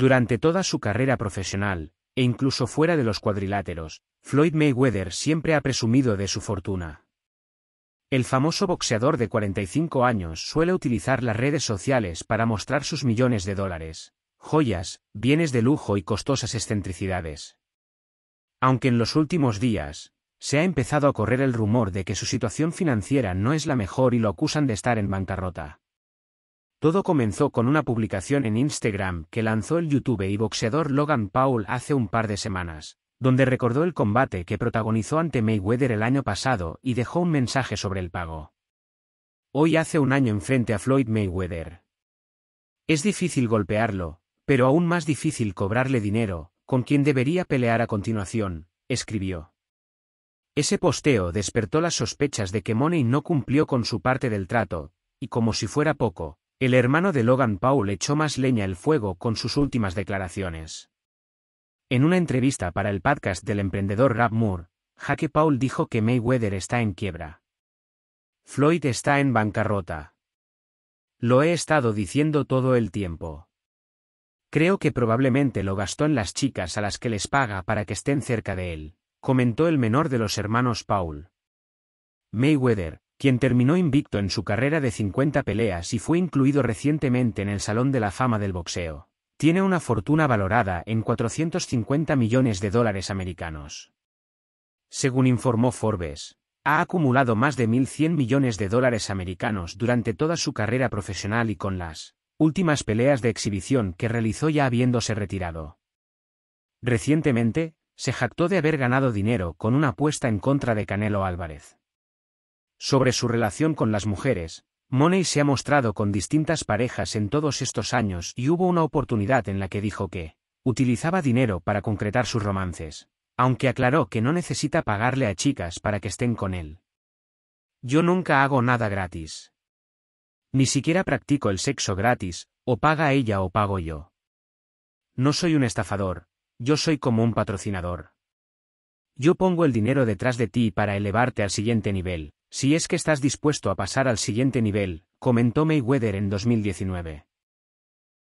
Durante toda su carrera profesional, e incluso fuera de los cuadriláteros, Floyd Mayweather siempre ha presumido de su fortuna. El famoso boxeador de 45 años suele utilizar las redes sociales para mostrar sus millones de dólares, joyas, bienes de lujo y costosas excentricidades. Aunque en los últimos días, se ha empezado a correr el rumor de que su situación financiera no es la mejor y lo acusan de estar en bancarrota. Todo comenzó con una publicación en Instagram que lanzó el youtuber y boxeador Logan Paul hace un par de semanas, donde recordó el combate que protagonizó ante Mayweather el año pasado y dejó un mensaje sobre el pago. Hoy hace un año enfrente a Floyd Mayweather. Es difícil golpearlo, pero aún más difícil cobrarle dinero, con quien debería pelear a continuación, escribió. Ese posteo despertó las sospechas de que Money no cumplió con su parte del trato, y como si fuera poco, el hermano de Logan Paul echó más leña al fuego con sus últimas declaraciones. En una entrevista para el podcast del emprendedor Rap Moore, Jake Paul dijo que Mayweather está en quiebra. Floyd está en bancarrota. Lo he estado diciendo todo el tiempo. Creo que probablemente lo gastó en las chicas a las que les paga para que estén cerca de él, comentó el menor de los hermanos Paul. Mayweather, quien terminó invicto en su carrera de 50 peleas y fue incluido recientemente en el Salón de la Fama del Boxeo, tiene una fortuna valorada en 450 millones de dólares americanos. Según informó Forbes, ha acumulado más de 1.100 millones de dólares americanos durante toda su carrera profesional y con las últimas peleas de exhibición que realizó ya habiéndose retirado. Recientemente, se jactó de haber ganado dinero con una apuesta en contra de Canelo Álvarez. Sobre su relación con las mujeres, Money se ha mostrado con distintas parejas en todos estos años y hubo una oportunidad en la que dijo que utilizaba dinero para concretar sus romances, aunque aclaró que no necesita pagarle a chicas para que estén con él. Yo nunca hago nada gratis. Ni siquiera practico el sexo gratis, o paga ella o pago yo. No soy un estafador, yo soy como un patrocinador. Yo pongo el dinero detrás de ti para elevarte al siguiente nivel, si es que estás dispuesto a pasar al siguiente nivel, comentó Mayweather en 2019.